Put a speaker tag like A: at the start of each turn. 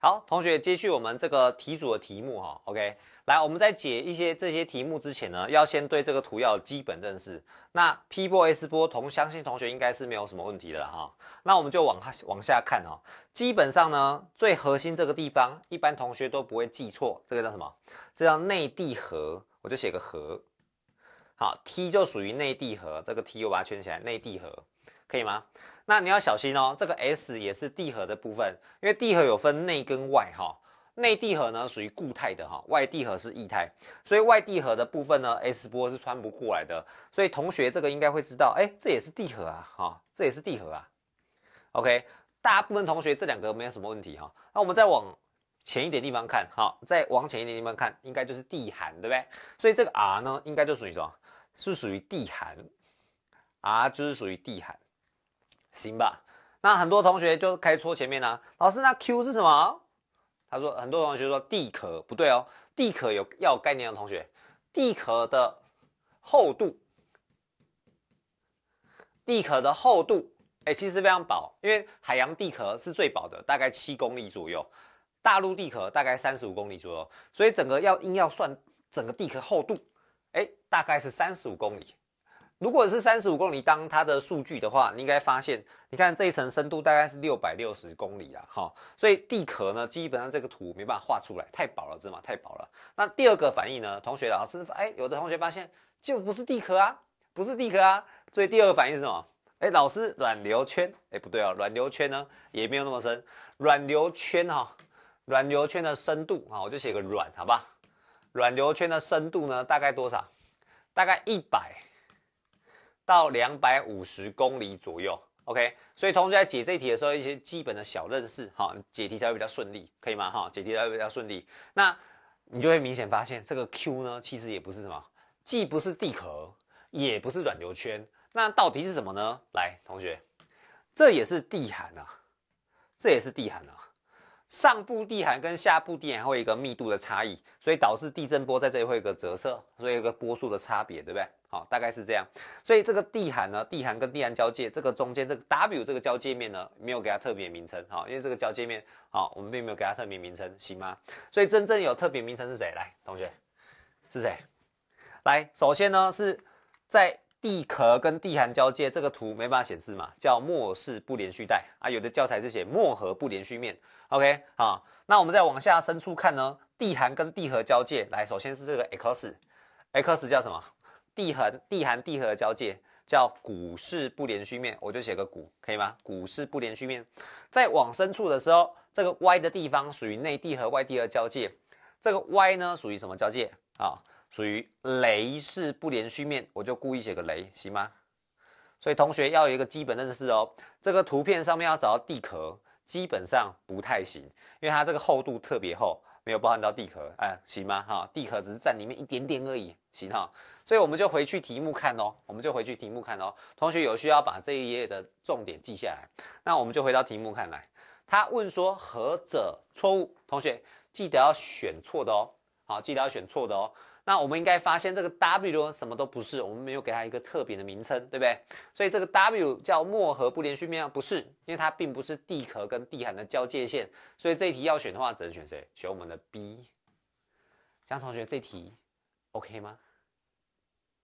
A: 好，同学接续我们这个题组的题目哈，OK，来，我们在解一些这些题目之前呢，要先对这个图要有基本认识。那 P 波、S 波，同相信同学应该是没有什么问题的哈。那我们就往往下看哈，基本上呢，最核心这个地方，一般同学都不会记错，这个叫什么？这叫内地核，我就写个核。好，T 就属于内地核，这个 T 我把它圈起来，内地核。可以吗？那你要小心哦，这个 S 也是地核的部分，因为地核有分内跟外哈。内地核呢属于固态的哈，外地核是液态，所以外地核的部分呢，S 波是穿不过来的。所以同学这个应该会知道，哎，这也是地核啊，哈，这也是地核啊。OK，大部分同学这两个没有什么问题哈。那我们再往前一点地方看，好，再往前一点地方看，应该就是地函对不对？所以这个 R 呢，应该就属于什么？是属于地函，R 就是属于地函。行吧，那很多同学就开始戳前面呢。老师，那 Q 是什么？他说，很多同学说地壳，不对哦。地壳有要有概念的同学，地壳的厚度，地壳的厚度，哎，其实非常薄，因为海洋地壳是最薄的，大概七公里左右，大陆地壳大概三十五公里左右，所以整个要硬要算整个地壳厚度，哎，大概是三十五公里。如果是三十五公里当它的数据的话，你应该发现，你看这一层深度大概是六百六十公里啊，哈，所以地壳呢基本上这个图没办法画出来，太薄了，知道吗？太薄了。那第二个反应呢？同学，老师，哎，有的同学发现就不是地壳啊，不是地壳啊，所以第二个反应是什么？哎，老师，软流圈，哎，不对哦，软流圈呢也没有那么深，软流圈哈，软流圈的深度啊，我就写个软，好吧？软流圈的深度呢大概多少？大概一百。到两百五十公里左右，OK。所以同学在解这题的时候，一些基本的小认识，哈，解题才会比较顺利，可以吗？哈，解题才会比较顺利。那你就会明显发现，这个 Q 呢，其实也不是什么，既不是地壳，也不是软流圈，那到底是什么呢？来，同学，这也是地函啊，这也是地函啊。上部地函跟下部地函会有一个密度的差异，所以导致地震波在这里会一个折射，所以一个波速的差别，对不对？好，大概是这样。所以这个地函呢，地函跟地函交界这个中间这个 W 这个交界面呢，没有给它特别名称，好，因为这个交界面，好，我们并没有给它特别名称，行吗？所以真正有特别名称是谁？来，同学，是谁？来，首先呢是在。地壳跟地函交界，这个图没办法显示嘛，叫莫世不连续带啊。有的教材是写莫合不连续面，OK 好，那我们再往下深处看呢，地函跟地核交界，来，首先是这个 X，X 叫什么？地函，地函地核交界叫股式不连续面，我就写个股，可以吗？股式不连续面，在往深处的时候，这个 Y 的地方属于内地和外地的交界，这个 Y 呢属于什么交界啊？属于雷是不连续面，我就故意写个雷，行吗？所以同学要有一个基本认识哦。这个图片上面要找到地壳，基本上不太行，因为它这个厚度特别厚，没有包含到地壳，哎，行吗？哈，地壳只是占里面一点点而已，行哈。所以我们就回去题目看哦，我们就回去题目看哦。同学有需要把这一页的重点记下来，那我们就回到题目看来。他问说何者错误，同学记得要选错的哦，好，记得要选错的哦。那我们应该发现这个 W 什么都不是，我们没有给它一个特别的名称，对不对？所以这个 W 叫墨河不连续面，不是，因为它并不是地壳跟地函的交界线，所以这题要选的话，只能选谁？选我们的 B。江同学，这题 OK 吗？